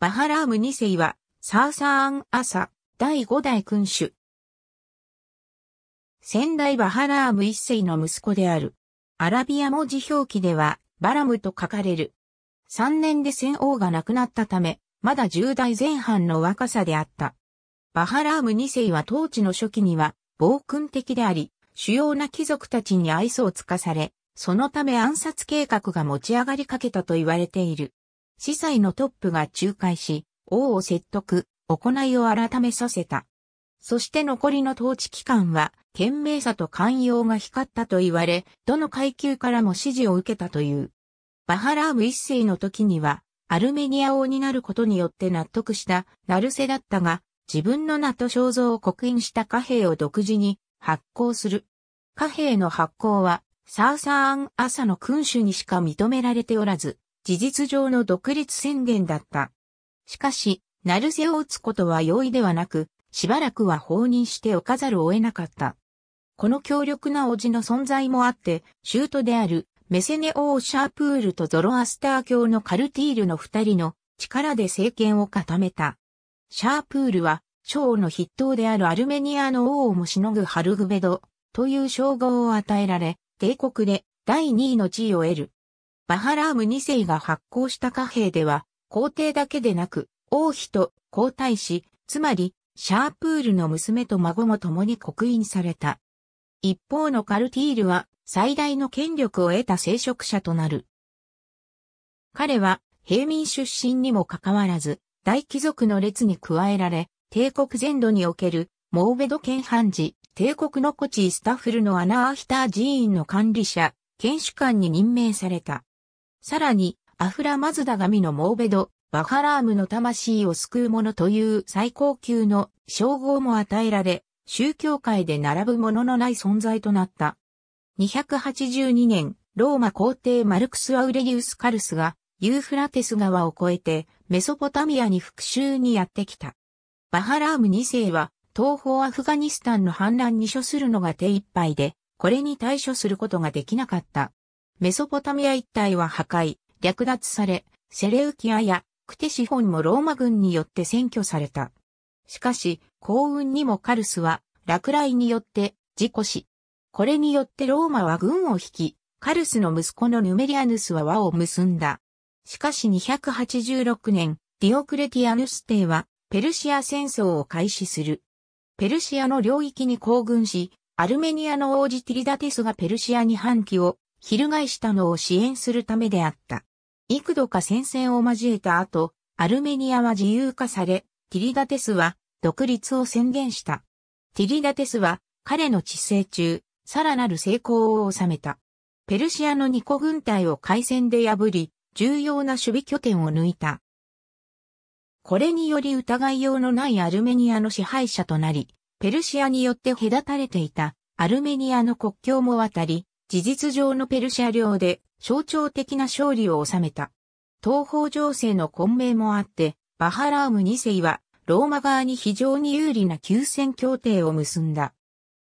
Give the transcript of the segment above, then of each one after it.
バハラーム2世は、サーサーン・アサ、第5代君主。先代バハラーム1世の息子である。アラビア文字表記では、バラムと書かれる。3年で先王が亡くなったため、まだ10代前半の若さであった。バハラーム2世は当治の初期には、暴君的であり、主要な貴族たちに愛想をつかされ、そのため暗殺計画が持ち上がりかけたと言われている。司祭のトップが仲介し、王を説得、行いを改めさせた。そして残りの統治期間は、賢明さと寛容が光ったと言われ、どの階級からも支持を受けたという。バハラーム一世の時には、アルメニア王になることによって納得したナルセだったが、自分の名と肖像を刻印した貨幣を独自に発行する。貨幣の発行は、サーサーン朝の君主にしか認められておらず、事実上の独立宣言だった。しかし、ル瀬を打つことは容易ではなく、しばらくは放任しておかざるを得なかった。この強力な叔父の存在もあって、シュートであるメセネ王シャープールとゾロアスター教のカルティールの二人の力で政権を固めた。シャープールは、将の筆頭であるアルメニアの王をもしのぐハルグベドという称号を与えられ、帝国で第2位の地位を得る。バハラーム2世が発行した貨幣では、皇帝だけでなく、王妃と皇太子、つまり、シャープールの娘と孫も共に刻印された。一方のカルティールは、最大の権力を得た聖職者となる。彼は、平民出身にもかかわらず、大貴族の列に加えられ、帝国全土における、モーベド県判事、帝国のコチースタッフルのアナーヒター寺院の管理者、検守官に任命された。さらに、アフラ・マズダ神のモーベド、バハラームの魂を救う者という最高級の称号も与えられ、宗教界で並ぶもののない存在となった。282年、ローマ皇帝マルクス・アウレリウス・カルスが、ユーフラテス川を越えて、メソポタミアに復讐にやってきた。バハラーム2世は、東方アフガニスタンの反乱に処するのが手一杯で、これに対処することができなかった。メソポタミア一帯は破壊、略奪され、セレウキアやクテシフォンもローマ軍によって占拠された。しかし、幸運にもカルスは落雷によって事故し、これによってローマは軍を引き、カルスの息子のヌメリアヌスは和を結んだ。しかし286年、ディオクレティアヌス帝はペルシア戦争を開始する。ペルシアの領域に行軍し、アルメニアの王子ティリダテスがペルシアに反旗を翻したのを支援するためであった。幾度か戦線を交えた後、アルメニアは自由化され、ティリダテスは独立を宣言した。ティリダテスは彼の治世中、さらなる成功を収めた。ペルシアの二個軍隊を海戦で破り、重要な守備拠点を抜いた。これにより疑いようのないアルメニアの支配者となり、ペルシアによって隔たれていたアルメニアの国境も渡り、事実上のペルシャ領で象徴的な勝利を収めた。東方情勢の混迷もあって、バハラーム2世はローマ側に非常に有利な休戦協定を結んだ。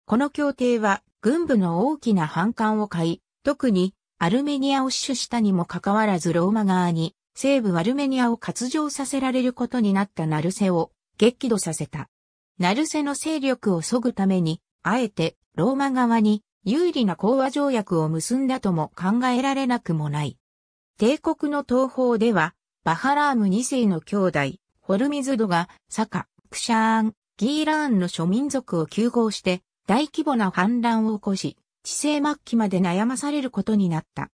この協定は軍部の大きな反感を買い、特にアルメニアを死守したにもかかわらずローマ側に西部アルメニアを割譲させられることになったナルセを激怒させた。ナルセの勢力を削ぐために、あえてローマ側に有利な講和条約を結んだとも考えられなくもない。帝国の東方では、バハラーム2世の兄弟、ホルミズドが、サカ、クシャーン、ギーラーンの諸民族を急合して、大規模な反乱を起こし、治世末期まで悩まされることになった。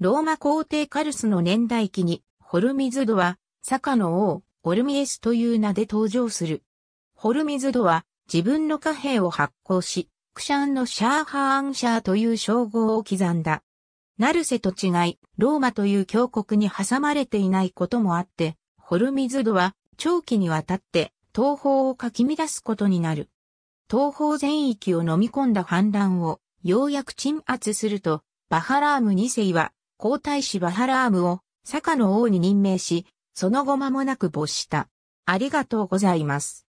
ローマ皇帝カルスの年代記に、ホルミズドは、サカの王、オルミエスという名で登場する。ホルミズドは、自分の貨幣を発行し、クシャンのシャーハーンシャーという称号を刻んだ。ナルセと違い、ローマという峡谷に挟まれていないこともあって、ホルミズドは長期にわたって東方をかき乱すことになる。東方全域を飲み込んだ反乱をようやく鎮圧すると、バハラーム2世は皇太子バハラームを坂の王に任命し、その後間もなく没した。ありがとうございます。